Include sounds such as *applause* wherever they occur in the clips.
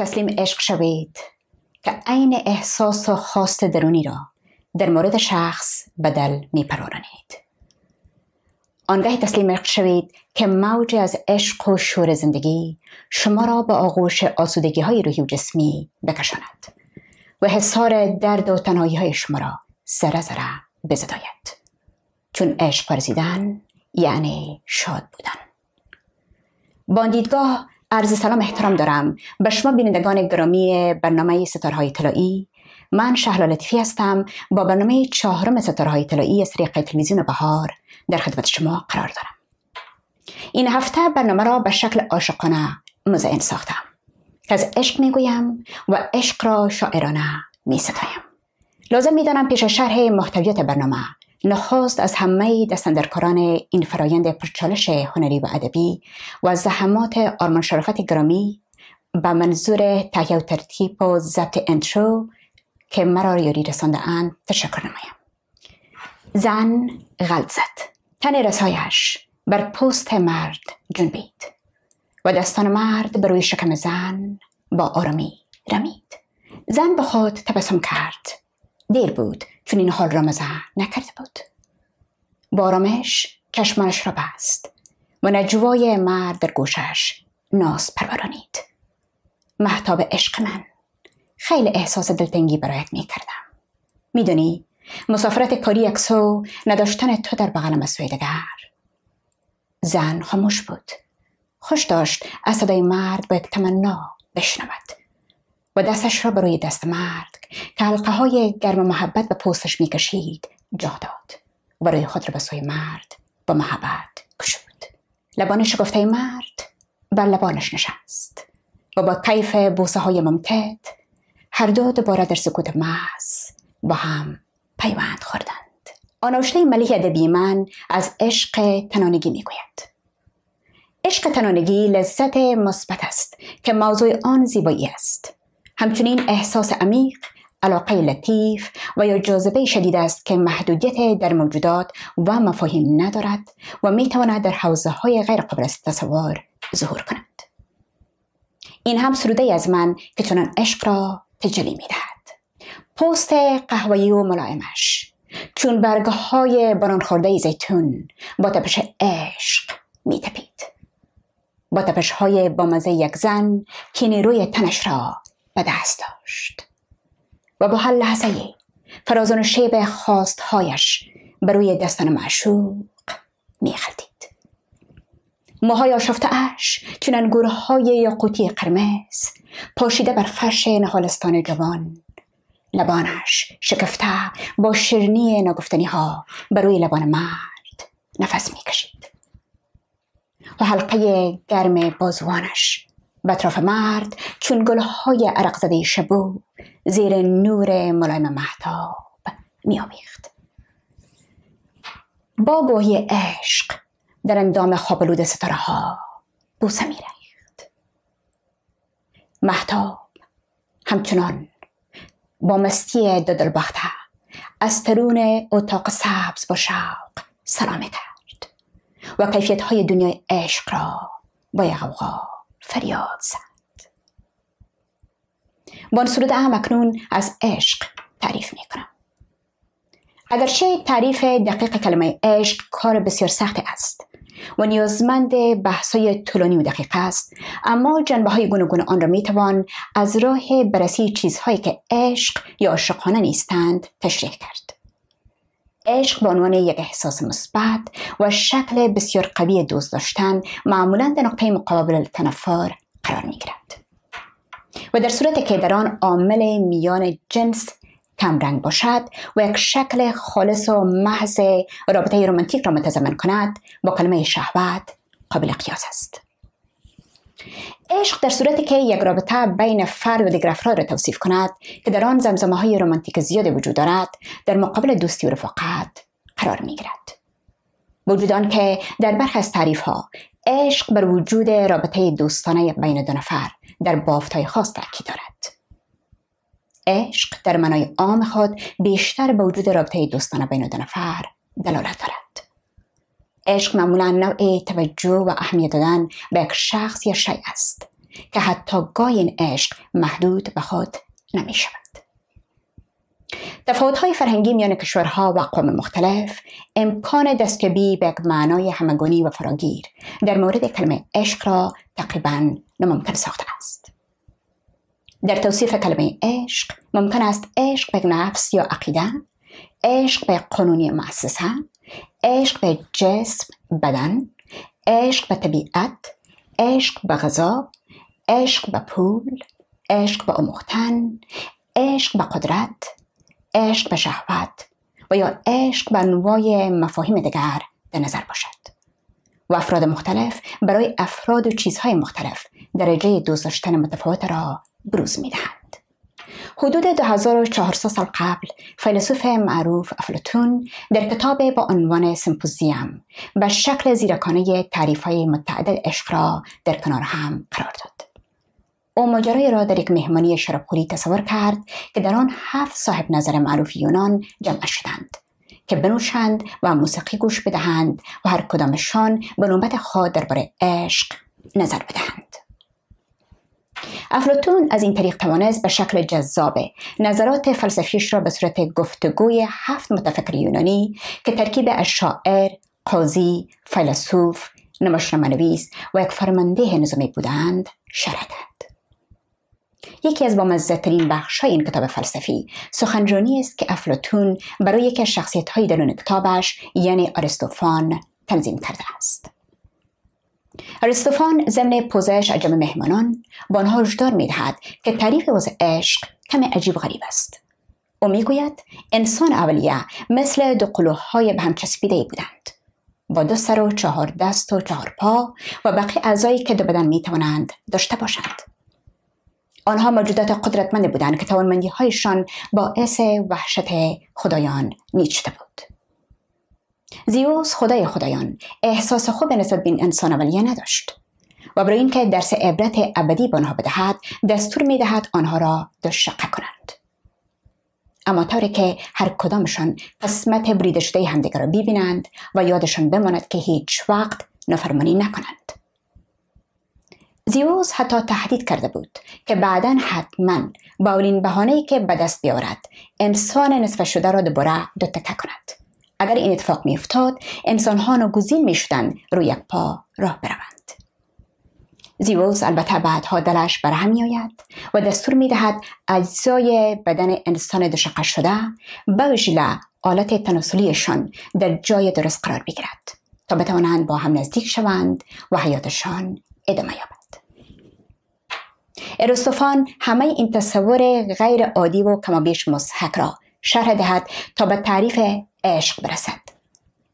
تسلیم عشق شوید که عین احساس و خواست درونی را در مورد شخص بدل می پرارنید. آنگاه تسلیم عشق شوید که موج از عشق و شور زندگی شما را به آغوش آسودگی های روحی و جسمی بکشاند و حسار درد و تنهایی های شما را ذره ذره بزداید چون عشق ورزیدن یعنی شاد بودن باندیدگاه عرض سلام احترام دارم به شما بینندگان گرامی برنامه ستارهای طلایی من شهلا لطیفی هستم با برنامه چهارم ستارهای طلایی از طریق تلویزیون بهار در خدمت شما قرار دارم این هفته برنامه را به شکل عاشقانه مزین ساختم که از عشق میگویم و عشق را شاعرانه می لازم میدانم پیش شرح محتویات برنامه نخواست از همه دستندرکاران این فرایند پرچالش هنری و ادبی و زحمات آرمان شرافت گرامی به منظور تهیه و ترتیب و ضبط انترو که مرا یاری رسانده اند تشکر نمایم زن غلط زد تن رسایش بر پوست مرد جنبید و دستان مرد بر روی شکم زن با آرامی رمید زن به خود تبسم کرد دیر بود چون این حال را مزه نکرده بود بارامش کشمانش را بست و نجوای مرد در گوشش ناز پرورانید محتاب عشق من خیلی احساس دلتنگی برایت می کردم دونی مسافرت کاری اکسو نداشتن تو در بغل مسوی دگر زن خاموش بود خوش داشت از صدای مرد با یک تمنا بشنود و دستش را بروی دست مرد که حلقه های گرم محبت به پوستش کشید جا داد روی خود را به سوی مرد با محبت کشود لبانش گفته مرد بر لبانش نشست و با طیف بوسه های ممکت، هر دو دوباره در سکوت محض با هم پیوند خوردند آنوشته ملیه ادبی من از عشق تنانگی میگوید عشق تنانگی لذت مثبت است که موضوع آن زیبایی است همچنین احساس عمیق علاقه لطیف و یا جاذبه شدید است که محدودیت در موجودات و مفاهیم ندارد و می تواند در حوزه های غیر قابل تصور ظهور کند این هم سروده از من که چنان عشق را تجلی می دهد پوست قهوهی و ملائمش چون برگه های بران خورده زیتون با تپش عشق می تپید با تپش های بامزه یک زن که نیروی تنش را به دست داشت و با هر لحظه فرازان و شیب خواستهایش بر روی دستان معشوق میخلدید. موهای آشفته اش چون یا یاقوتی قرمز پاشیده بر فرش نهالستان جوان لبانش شکفته با شیرنی نگفتنی ها بر روی لبان مرد نفس میکشید و حلقه گرم بازوانش به اطراف مرد چون گلهای عرق زده شبو زیر نور مولانا محتاب میآویخت با گوهی عشق در اندام خوابلود ستاره ها بوسه ریخت محتاب همچنان با مستی دادل از ترون اتاق سبز با شوق سلام کرد و کیفیت های دنیای عشق را با غوغا فریاد زد با سرود هم اکنون از عشق تعریف می کنم. اگرچه تعریف دقیق کلمه عشق کار بسیار سخت است و نیازمند های طولانی و دقیق است اما جنبه های گوناگون آن را می از راه بررسی چیزهایی که عشق یا عاشقانه نیستند تشریح کرد عشق به عنوان یک احساس مثبت و شکل بسیار قوی دوست داشتن معمولا در نقطه مقابل تنفر قرار می و در صورت که در آن عامل میان جنس کمرنگ باشد و یک شکل خالص و محض رابطه رومانتیک را متضمن کند با کلمه شهوت قابل قیاس است عشق در صورتی که یک رابطه بین فرد و دیگر افراد را توصیف کند که در آن زمزمه های رومانتیک زیاد وجود دارد در مقابل دوستی و رفاقت قرار می گیرد وجود آن که در برخی از تعریف ها عشق بر وجود رابطه دوستانه بین دو نفر در های خاص ترکی دارد عشق در منای عام خود بیشتر به وجود رابطه دوستانه بین دو نفر دلالت دارد عشق معمولا نوع توجه و اهمیت دادن به یک شخص یا شی است که حتی گاهی این عشق محدود به خود نمی شود تفاوت های فرهنگی میان کشورها و قوم مختلف امکان دستکبی به یک معنای همگانی و فراگیر در مورد کلمه عشق را تقریبا ممکن ساخته است در توصیف کلمه عشق ممکن است عشق به نفس یا عقیده عشق به قانونی مؤسسه عشق به جسم بدن عشق به طبیعت عشق به غذا عشق به پول عشق به آموختن عشق به قدرت عشق به شهوت و یا عشق به انواع مفاهیم دیگر در نظر باشد و افراد مختلف برای افراد و چیزهای مختلف درجه دوست داشتن متفاوت را بروز می دهند. حدود 2400 سال قبل فیلسوف معروف افلاتون در کتاب با عنوان سمپوزیم به شکل زیرکانه تعریف های متعدد عشق را در کنار هم قرار داد او ماجرای را در یک مهمانی شرابخوری تصور کرد که در آن هفت صاحب نظر معروف یونان جمع شدند که بنوشند و موسیقی گوش بدهند و هر کدامشان به نوبت خود درباره عشق نظر بدهند افلاتون از این طریق توانست به شکل جذابه نظرات فلسفیش را به صورت گفتگوی هفت متفکر یونانی که ترکیب از شاعر، قاضی، فیلسوف، نمایشنامه نویس و یک فرمانده نظامی بودند شرح یکی از مزدترین بخش های این کتاب فلسفی سخنرانی است که افلاتون برای یکی از شخصیت های درون کتابش یعنی آرستوفان تنظیم کرده است آرستوفان ضمن پوزش عجم مهمانان با آنها هشدار میدهد که تعریف وضع عشق کمی عجیب غریب است او گوید انسان اولیه مثل دو های به هم چسبیده بودند با دو سر و چهار دست و چهار پا و بقیه اعضایی که دو بدن توانند داشته باشند آنها موجودات قدرتمندی بودند که توانمندی هایشان باعث وحشت خدایان نیچته بود زیوس خدای خدایان احساس خوب نسبت به این انسان اولیه نداشت و برای اینکه درس عبرت ابدی به آنها بدهد دستور میدهد آنها را دشقه کنند اما طوری که هر کدامشان قسمت بریده شده همدیگر را ببینند و یادشان بماند که هیچ وقت نفرمانی نکنند زیوس حتی تهدید کرده بود که بعدا حتما اولین بهانه که به دست بیارد انسان نصف شده را دوباره دوتکه کند اگر این اتفاق میافتاد انسانها می شدند روی یک پا راه بروند زیوز البته بعدها دلش برهم آید و دستور میدهد اجزای بدن انسان دوشقه شده به ویژله آلت تناسلیشان در جای درست قرار بگیرد تا بتوانند با هم نزدیک شوند و حیاتشان ادامه یابد ارستوفان همه این تصور غیر عادی و کمابیش مزحک را شرح دهد تا به تعریف عشق برسد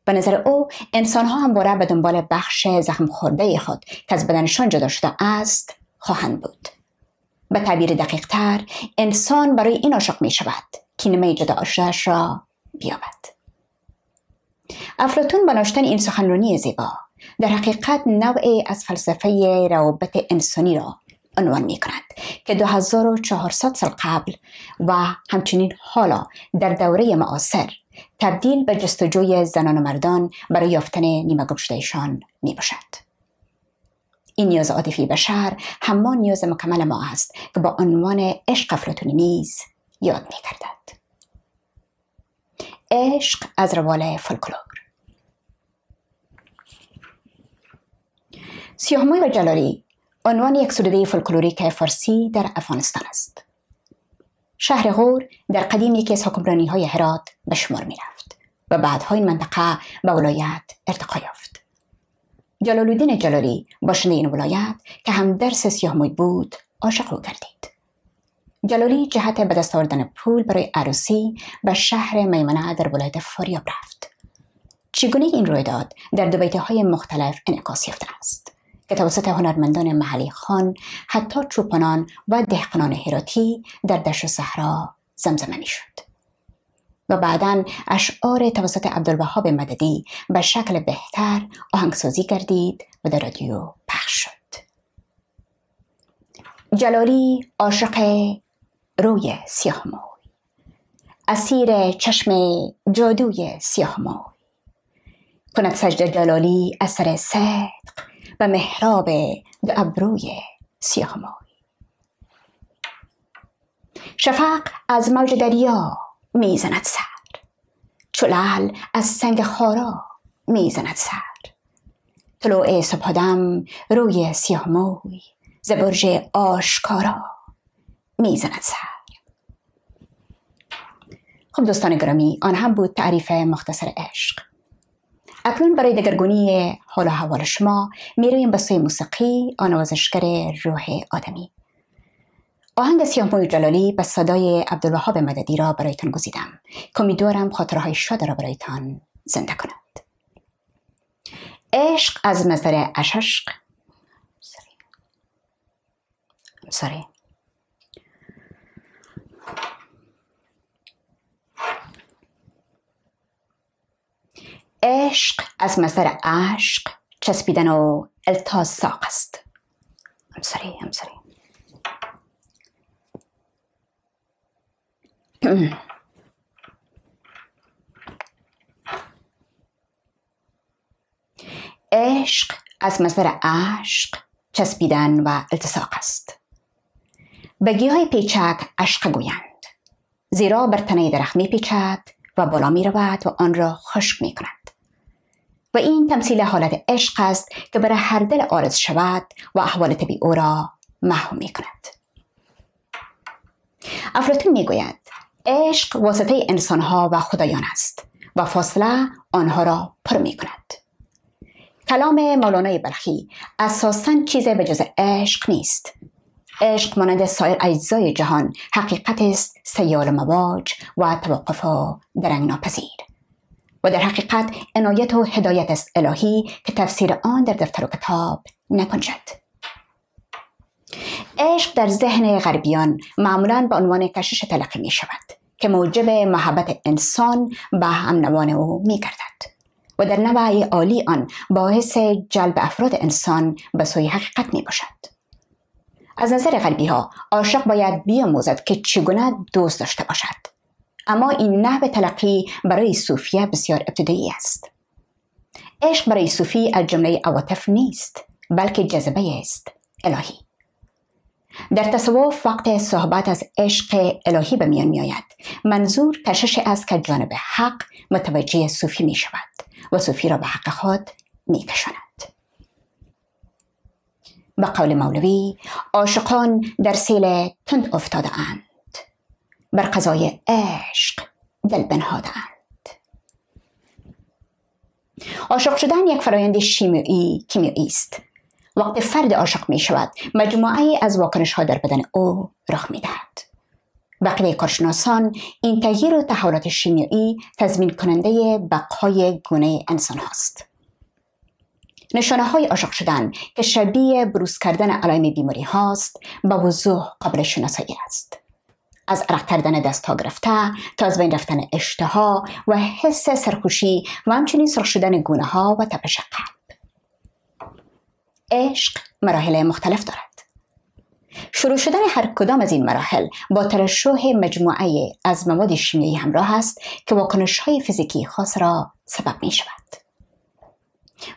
به نظر او انسان ها هم باره به دنبال بخش زخم خورده خود که از بدنشان جدا شده است خواهند بود به تعبیر دقیق تر انسان برای این عاشق می شود که نمه جدا شدهش را بیابد افلاتون با ناشتن این سخنرانی زیبا در حقیقت نوعی از فلسفه روابط انسانی را عنوان می کند که 2400 سال قبل و همچنین حالا در دوره معاصر تبدیل به جستجوی زنان و مردان برای یافتن نیمه گمشدهشان شدهشان می باشد. این نیاز عاطفی بشر همان نیاز مکمل ما است که با عنوان عشق افلاطونی نیز یاد می کردد عشق از روال فولکلور سیاهموی و جلالی عنوان یک سروده فولکلوریک فارسی در افغانستان است شهر غور در قدیم یکی از حکمرانی های هرات به شمار می رفت و بعدها این منطقه به ولایت ارتقا یافت جلال الدین جلالی باشنده این ولایت که هم درس سیاهموی بود عاشق او گردید جلالی جهت به دست آوردن پول برای عروسی به شهر میمنه در ولایت فاریاب رفت چگونه این رویداد در دو های مختلف انعکاس یافته است که توسط هنرمندان محلی خان حتی چوپانان و دهقانان هراتی در دشت و صحرا زمزمنی شد و بعدا اشعار توسط عبدالوهاب مددی به شکل بهتر آهنگسازی کردید و در رادیو پخش شد جلالی عاشق روی سیاه موی اسیر چشم جادوی سیاه موی کند سجد جلالی اثر سه و محراب دو ابروی سیاه شفق از موج دریا میزند سر چلال از سنگ خارا میزند سر طلوع سپادم روی سیاه موی ز برج آشکارا میزند سر خب دوستان گرامی آن هم بود تعریف مختصر عشق اکنون برای دگرگونی حال و حوال شما میرویم به سوی موسیقی آنوازشگر روح آدمی آهنگ سیاموی جلالی به صدای عبدالوهاب مددی را برایتان گزیدم که امیدوارم خاطرهای شاد را برایتان زنده کند عشق از نظر اششق سوری عشق از مصدر عشق چسبیدن و التصاق است I'm sorry *clears throat* عشق از مصدر عشق چسبیدن و التصاق است به های پیچک عشق گویند زیرا بر تنه درخت پیچد و بالا می رود و آن را خشک میکند و این تمثیل حالت عشق است که برای هر دل آرز شود و احوال طبیع او را محو می کند افلاطون می گوید عشق واسطه انسانها و خدایان است و فاصله آنها را پر می کند کلام مولانای بلخی اساسا چیز به جز عشق نیست عشق مانند سایر اجزای جهان حقیقت است سیال مواج و توقف درنگ ناپذیر و در حقیقت عنایت و هدایت است الهی که تفسیر آن در دفتر و کتاب نکنجد عشق در ذهن غربیان معمولا به عنوان کشش تلقی می شود که موجب محبت انسان به همنوان او می گردد و در نوعی عالی آن باعث جلب افراد انسان به سوی حقیقت می باشد از نظر غربی ها عاشق باید بیاموزد که چگونه دوست داشته باشد اما این نحو تلقی برای صوفیه بسیار ابتدایی است عشق برای صوفی از جمله عواطف نیست بلکه جذبه است الهی در تصوف وقت صحبت از عشق الهی به میان می آید منظور کشش است که جانب حق متوجه صوفی می شود و صوفی را به حق خود می کشند به قول مولوی عاشقان در سیل تند افتاده اند بر قضای عشق دل بنهادند عاشق شدن یک فرایند شیمیایی کیمیایی است وقتی فرد عاشق می شود مجموعه از واکنش ها در بدن او رخ می دهد بقیه کارشناسان این تغییر و تحولات شیمیایی تضمین کننده بقای گونه انسان هاست نشانه های عاشق شدن که شبیه بروز کردن علائم بیماری هاست با وضوح قابل شناسایی است از عرق کردن ها گرفته تا از بین رفتن اشتها و حس سرخوشی و همچنین سرخ شدن گونه ها و تپش قلب عشق مراحل مختلف دارد شروع شدن هر کدام از این مراحل با ترشح مجموعه از مواد شیمیایی همراه است که واکنش های فیزیکی خاص را سبب می شود.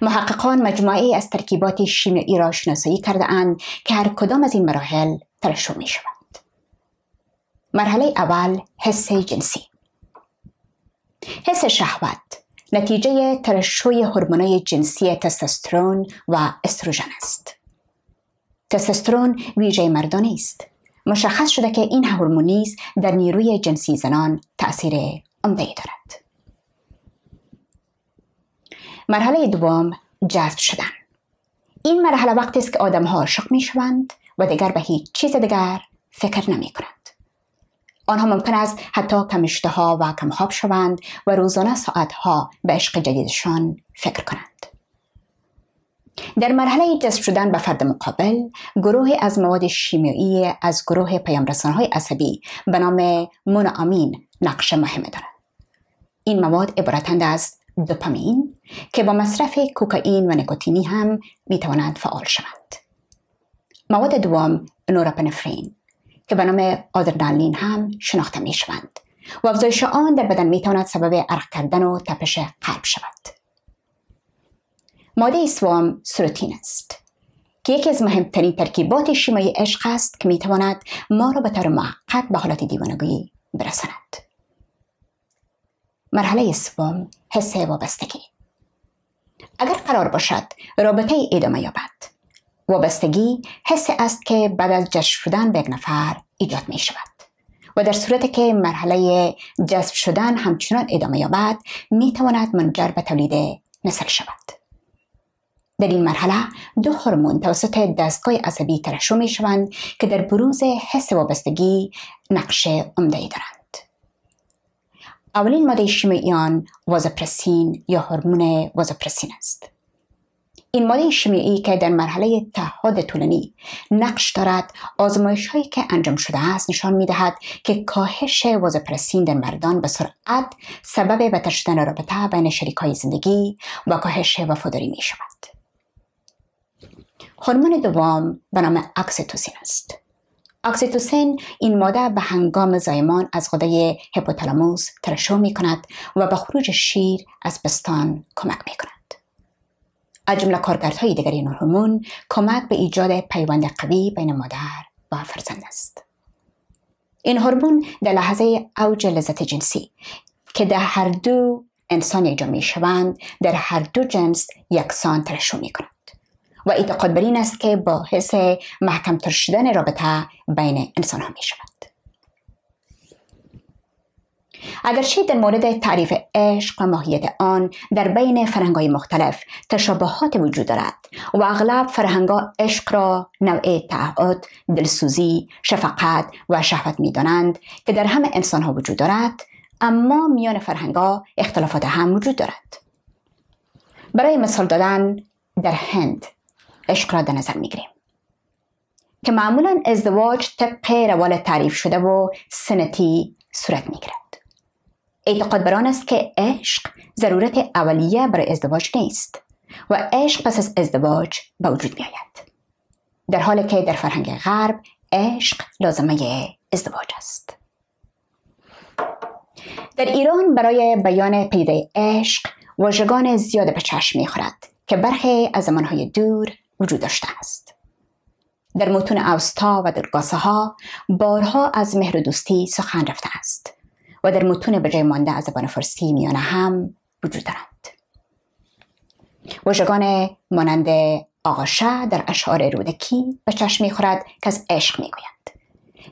محققان مجموعه از ترکیبات شیمیایی را شناسایی کرده اند که هر کدام از این مراحل ترشح می شود. مرحله اول حس جنسی حس شهوت نتیجه ترشوی هورمونای جنسی تستسترون و استروژن است تستوسترون ویژه مردانی است مشخص شده که این هورمونیز در نیروی جنسی زنان تأثیر عمده دارد مرحله دوم جذب شدن این مرحله وقتی است که آدم ها عاشق می شوند و دیگر به هیچ چیز دیگر فکر نمی کنند آنها ممکن است حتی کم اشتها و کم شوند و روزانه ساعتها به عشق جدیدشان فکر کنند. در مرحله جذب شدن به فرد مقابل گروهی از مواد شیمیایی از گروه های عصبی به نام مونامین نقش مهم دارد این مواد عبارتند از دوپامین که با مصرف کوکائین و نیکوتینی هم میتوانند فعال شوند مواد دوم نورپنفرین که به نام آدرنالین هم شناخته می شوند و افزایش آن در بدن می تواند سبب عرق کردن و تپش قلب شود ماده سوم سروتین است که یکی از مهمترین ترکیبات شیمای عشق است که می تواند ما را به طور موقت به حالات دیوانگی برساند مرحله سوم حس وابستگی اگر قرار باشد رابطه ای ادامه یابد وابستگی حس است که بعد از جذب شدن به یک نفر ایجاد می شود و در صورت که مرحله جذب شدن همچنان ادامه یابد می تواند منجر به تولید نسل شود در این مرحله دو هورمون توسط دستگاه عصبی ترشح می شوند که در بروز حس وابستگی نقش عمده دارند اولین ماده شیمیایی آن یا هورمون وازپرسین است این شیمیایی که در مرحله تعهد طولانی نقش دارد آزمایش هایی که انجام شده است نشان می دهد که کاهش وازپرسین در مردان به سرعت سبب بتر شدن رابطه بین شریک های زندگی و کاهش وفاداری می شود هورمون دوم به نام اکسیتوسین است اکسیتوسین این ماده به هنگام زایمان از غده هپوتالاموس ترشح می کند و به خروج شیر از بستان کمک می کند. از جمله کارکردهای دیگری هورمون کمک به ایجاد پیوند قوی بین مادر و فرزند است این هورمون در لحظه اوج لذت جنسی که در هر دو انسان ایجاد می شوند در هر دو جنس یکسان ترشح می کند و اعتقاد بر این است که باعث تر شدن رابطه بین انسان ها می شود اگرچه در مورد تعریف عشق و ماهیت آن در بین فرهنگ‌های مختلف تشابهات وجود دارد و اغلب فرهنگ‌ها عشق را نوع تعهد دلسوزی شفقت و شهوت می‌دانند که در همه ها وجود دارد اما میان فرهنگ‌ها اختلافات هم وجود دارد برای مثال دادن در هند عشق را در نظر گیریم که معمولا ازدواج طبق روال تعریف شده و سنتی صورت می‌گیرد اعتقاد بران است که عشق ضرورت اولیه برای ازدواج نیست و عشق پس از ازدواج به وجود می آید در حالی که در فرهنگ غرب عشق لازمه ازدواج است در ایران برای بیان پیده عشق واژگان زیاد به چشم خورد که برخی از زمانهای دور وجود داشته است در متون اوستا و درگاسه ها بارها از مهر و دوستی سخن رفته است و در متون به جای مانده از زبان فارسی میانه هم وجود دارند واژگان مانند آقاشه در اشعار رودکی به چشم میخورد که از عشق میگویند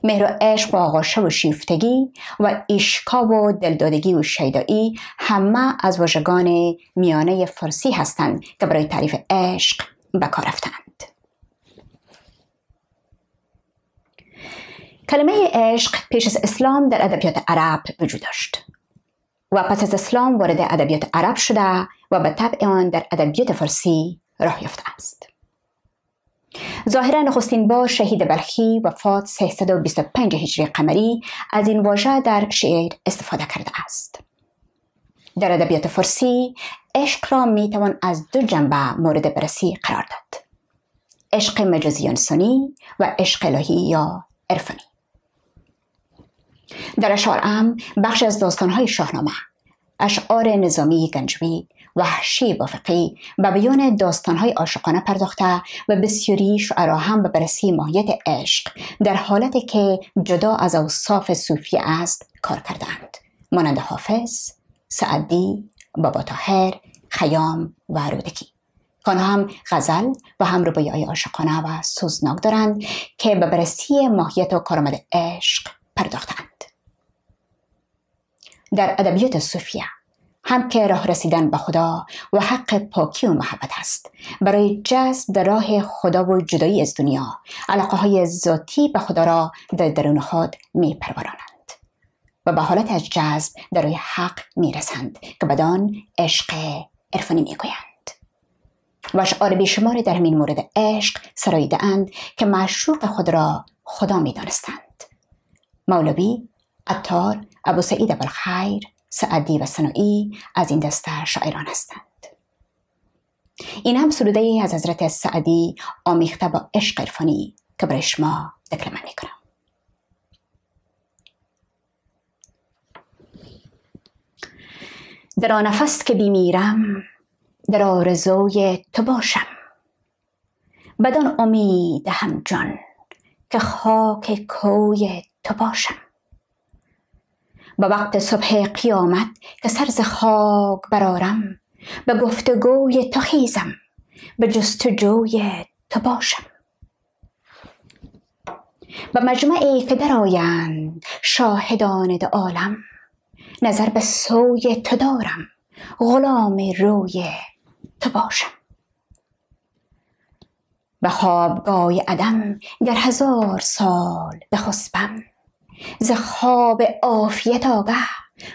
مهر و عشق و و شیفتگی و ایشکا و دلدادگی و شیدایی همه از واژگان میانه فارسی هستند که برای تعریف عشق به کار رفتند کلمه عشق پیش از اسلام در ادبیات عرب وجود داشت و پس از اسلام وارد ادبیات عرب شده و به طبع آن در ادبیات فارسی راه یافته است ظاهرا نخستین با شهید بلخی وفات 325 هجری قمری از این واژه در شعر استفاده کرده است در ادبیات فارسی عشق را می توان از دو جنبه مورد بررسی قرار داد عشق مجازی انسانی و عشق الهی یا عرفانی در اشعار ام بخش از داستانهای شاهنامه اشعار نظامی گنجوی وحشی بافقی و بیان داستانهای عاشقانه پرداخته و بسیاری شعرا هم به بررسی ماهیت عشق در حالتی که جدا از اوصاف صوفی است کار کردند مانند حافظ سعدی بابا تاهر خیام و رودکی آنها هم غزل و هم عاشقانه و سوزناک دارند که به بررسی ماهیت و کارآمد عشق پرداختند در ادبیات صوفیه هم که راه رسیدن به خدا و حق پاکی و محبت است برای جذب در راه خدا و جدایی از دنیا علاقه های ذاتی به خدا را در درون خود می پرورانند و به حالت از جذب در راه حق می رسند که بدان عشق عرفانی می گویند و اشعار بیشماری در همین مورد عشق سراییده اند که معشوق خود را خدا می دانستند مولوی عطار ابوسعید خیر سعدی و سنوی از این دسته شاعران هستند این هم سروده ای از حضرت سعدی آمیخته با عشق عرفانی که برای شما دکلمه من میکنم در آن نفس که بیمیرم در آرزوی تو باشم بدان امید هم جان که خاک کوی تو باشم به وقت صبح قیامت که سرز خاک برارم به گفتگوی تو خیزم به جستجوی تو باشم به مجمعی که درآیند شاهدان دو عالم نظر به سوی تو دارم غلام روی تو باشم به خوابگاه عدم گر هزار سال بخسبم ز خواب عافیت آگه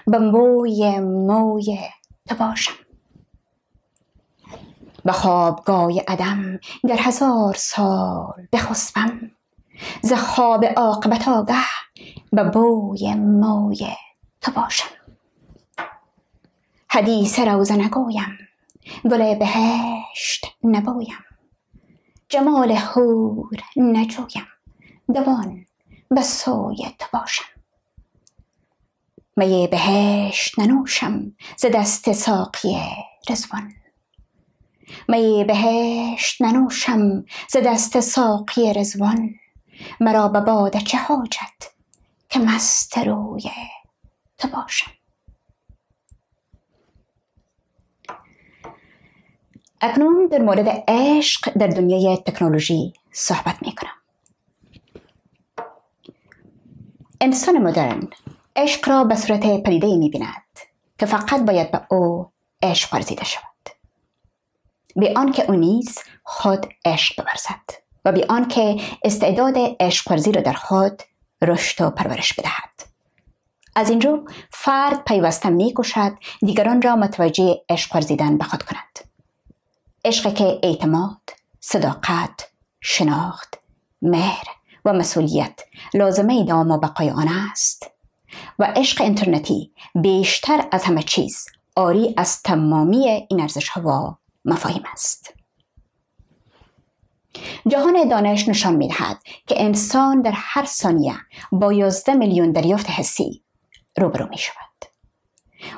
به موی موی تو باشم به خوابگاه عدم در هزار سال بخسبم ز خواب عاقبت آگه به بوی موی تو باشم حدیث روزه نگویم گل بهشت نبویم جمال حور نجویم دوان به سوی تو باشم می بهشت ننوشم ز دست ساقی رزوان می بهشت ننوشم ز دست ساقی رزوان مرا به باده چه حاجت که مست روی تو باشم اکنون در مورد عشق در دنیای تکنولوژی صحبت می کنم انسان مدرن عشق را به صورت پدیده می بیند که فقط باید به او عشق ورزیده شود به آنکه او نیز خود عشق بورزد و به آنکه استعداد عشق ورزی را در خود رشد و پرورش بدهد از این رو فرد پیوسته می دیگران را متوجه عشق ورزیدن به خود کند عشق که اعتماد صداقت شناخت مهر و مسئولیت لازمه دوام و بقای آن است و عشق اینترنتی بیشتر از همه چیز آری از تمامی این ارزش ها و مفاهیم است جهان دانش نشان می دهد که انسان در هر ثانیه با 11 میلیون دریافت حسی روبرو می شود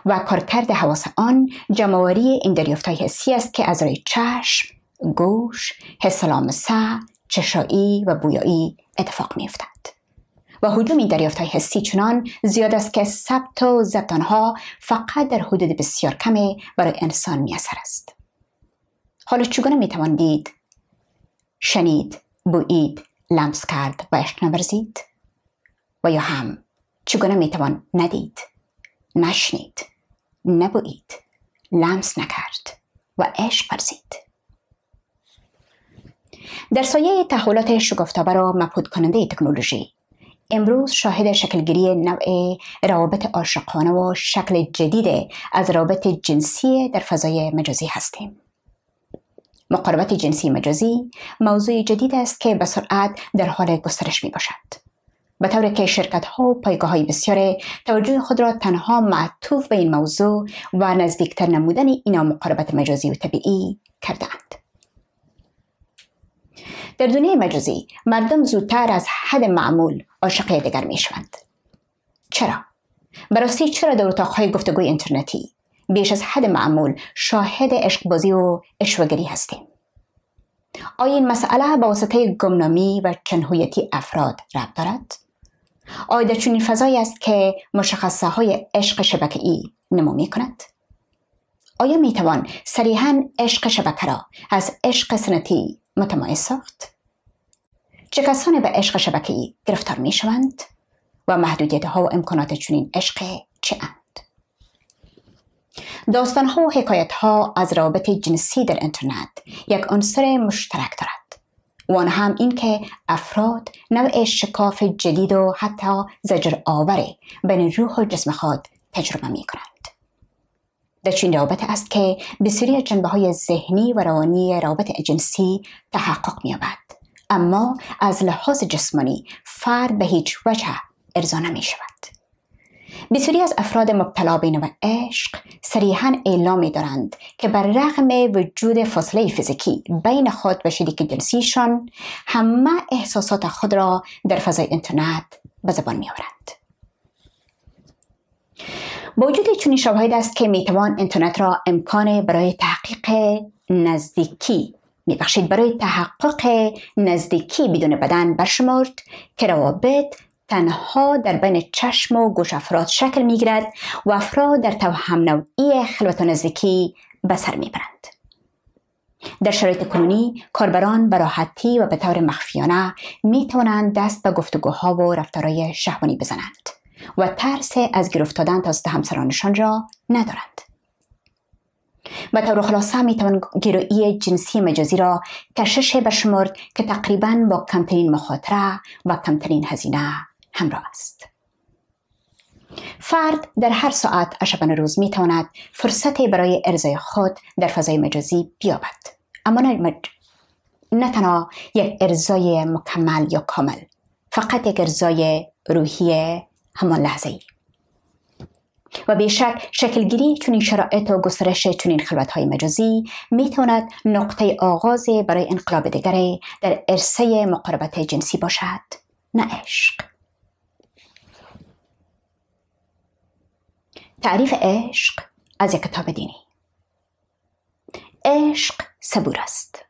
و کارکرد حواس آن جمعوری این دریافت های حسی است که از روی چشم، گوش، حس لامسه، چشایی و بویایی اتفاق می افتد. و حجوم این دریافت های حسی چنان زیاد است که ثبت و زبدان ها فقط در حدود بسیار کمی برای انسان می اثر است حالا چگونه توان دید شنید بوید، لمس کرد و عشق نورزید و یا هم چگونه توان ندید نشنید نبویید لمس نکرد و عشق برزید؟ در سایه تحولات شگفتابه و مبهود کننده تکنولوژی امروز شاهد شکلگیری نوع روابط عاشقانه و شکل جدید از روابط جنسی در فضای مجازی هستیم مقاربت جنسی مجازی موضوع جدید است که به سرعت در حال گسترش می باشد به طوری که شرکت ها و پایگاه های بسیار توجه خود را تنها معطوف به این موضوع و نزدیکتر نمودن اینا مقاربت مجازی و طبیعی کردند. در دنیای مجازی مردم زودتر از حد معمول عاشق دیگر می شوند. چرا؟ براستی چرا در اتاقهای گفتگوی اینترنتی بیش از حد معمول شاهد عشقبازی و اشوگری هستیم؟ آیا این مسئله با واسطه گمنامی و چنهویتی افراد رب دارد؟ آیا در چنین فضایی است که مشخصه های عشق شبکه ای نمو می کند؟ آیا می توان صریحا عشق شبکه را از عشق سنتی متمایز ساخت چه کسانی به عشق شبکه‌ای گرفتار می شوند و محدودیت ها و امکانات چنین عشق چه اند داستان ها و حکایت ها از رابطه جنسی در اینترنت یک عنصر مشترک دارد و آن هم اینکه افراد نوع شکاف جدید و حتی زجر آوره بین روح و جسم خود تجربه می کنند. در چین رابط است که بسیاری از جنبه های ذهنی و روانی رابط اجنسی تحقق میابد. اما از لحاظ جسمانی فرد به هیچ وجه ارضا نمی شود بسیاری از افراد مبتلا به عشق صریحا اعلام می دارند که بر رغم وجود فاصله فیزیکی بین خود و شریک جنسیشان همه احساسات خود را در فضای اینترنت به زبان می آورند. با وجود چنین شواهد است که میتوان اینترنت را امکان برای تحقیق نزدیکی میبخشید برای تحقق نزدیکی بدون بدن برشمرد که روابط تنها در بین چشم و گوش افراد شکل میگیرد و افراد در توهم نوعی خلوت و نزدیکی به سر میبرند در شرایط کنونی کاربران به راحتی و به طور مخفیانه می توانند دست به گفتگوها و رفتارهای شهوانی بزنند و ترس از گیر افتادن توسط همسرانشان را ندارند به طور خلاصه می توان گرایی جنسی مجازی را کشش بشمرد که تقریبا با کمترین مخاطره و کمترین هزینه همراه است فرد در هر ساعت اشبان روز می تواند فرصتی برای ارزای خود در فضای مجازی بیابد اما نه تنها یک ارزای مکمل یا کامل فقط یک ارزای روحی همان لحظه ای و بیشک شکلگیری چنین شرایط و گسترش چنین خلوتهای مجازی تواند نقطه آغاز برای انقلاب دیگری در عرصه مقاربت جنسی باشد نه عشق تعریف عشق از یک کتاب دینی عشق صبور است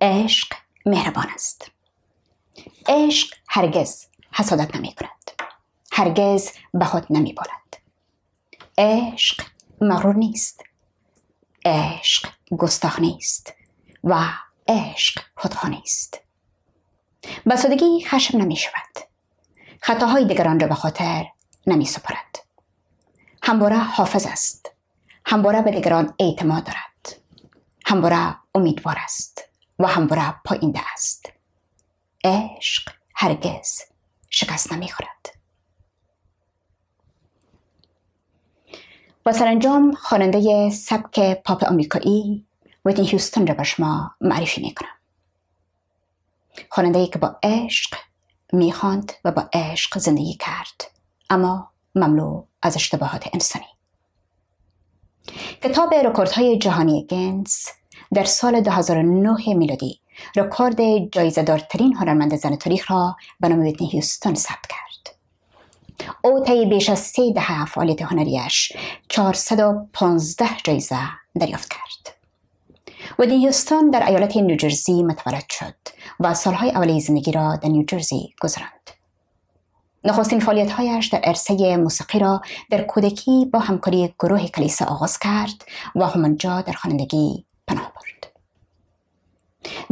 عشق مهربان است عشق هرگز حسادت نمی کند هرگز به خود نمی بارد. عشق مغرور نیست عشق گستاخ نیست و عشق خودخانه است خشم نمی شود خطاهای دیگران را به خاطر نمی سپرد همواره حافظ است همواره به دیگران اعتماد دارد همواره امیدوار است و همواره پاینده است عشق هرگز شکست نمی خورد با سرانجام خواننده سبک پاپ آمریکایی ویتنی هیوستون را به شما معرفی می کنم که با عشق میخواند و با عشق زندگی کرد اما مملو از اشتباهات انسانی کتاب رکوردهای جهانی گنز در سال 2009 میلادی رکورد دارترین هنرمند زن تاریخ را به نام ویتنی هیوستون ثبت کرد او طی بیش از سی دهه فعالیت هنریش 415 جایزه دریافت کرد و هیستون در ایالت نیوجرسی متولد شد و سالهای اولی زندگی را در نیوجرسی گذراند نخستین فعالیتهایش در عرصه موسیقی را در کودکی با همکاری گروه کلیسا آغاز کرد و همانجا در خوانندگی پناه برد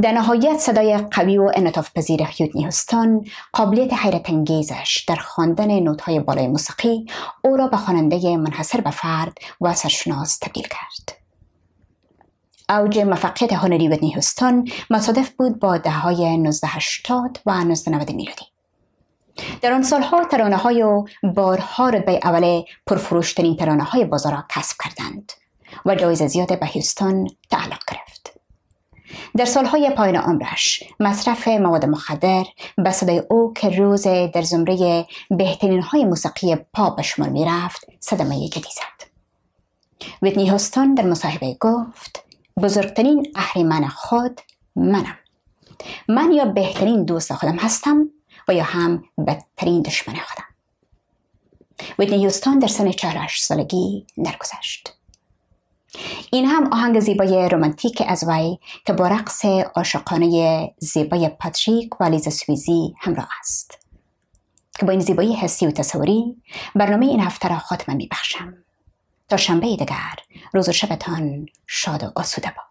در نهایت صدای قوی و انطاف پذیر هیوت قابلیت حیرت انگیزش در خواندن نوتهای بالای موسیقی او را به خواننده منحصر به فرد و سرشناس تبدیل کرد اوج موفقیت هنری و هیوستون مصادف بود با دههای 1980 و 1990 میلادی در آن سالها ترانه های و بارها رتبه اول پرفروشترین ترانه های بازار را کسب کردند و جایز زیاد به هیوستان تعلق گرفت در سالهای پایان عمرش مصرف مواد مخدر به صدای او که روز در زمره بهترین های موسیقی پا به شمار رفت، صدمه جدی زد ویتنی هستان در مصاحبه گفت بزرگترین اهریمن خود منم من یا بهترین دوست خودم هستم و یا هم بدترین دشمن خودم ویتنی هستان در سن 48 سالگی درگذشت این هم آهنگ زیبای رومانتیک از وی که با رقص عاشقانه زیبای پاتریک و لیز سویزی همراه است که با این زیبایی حسی و تصوری برنامه این هفته را خاتمه می بخشم. تا شنبه دیگر روز و شبتان شاد و آسوده باد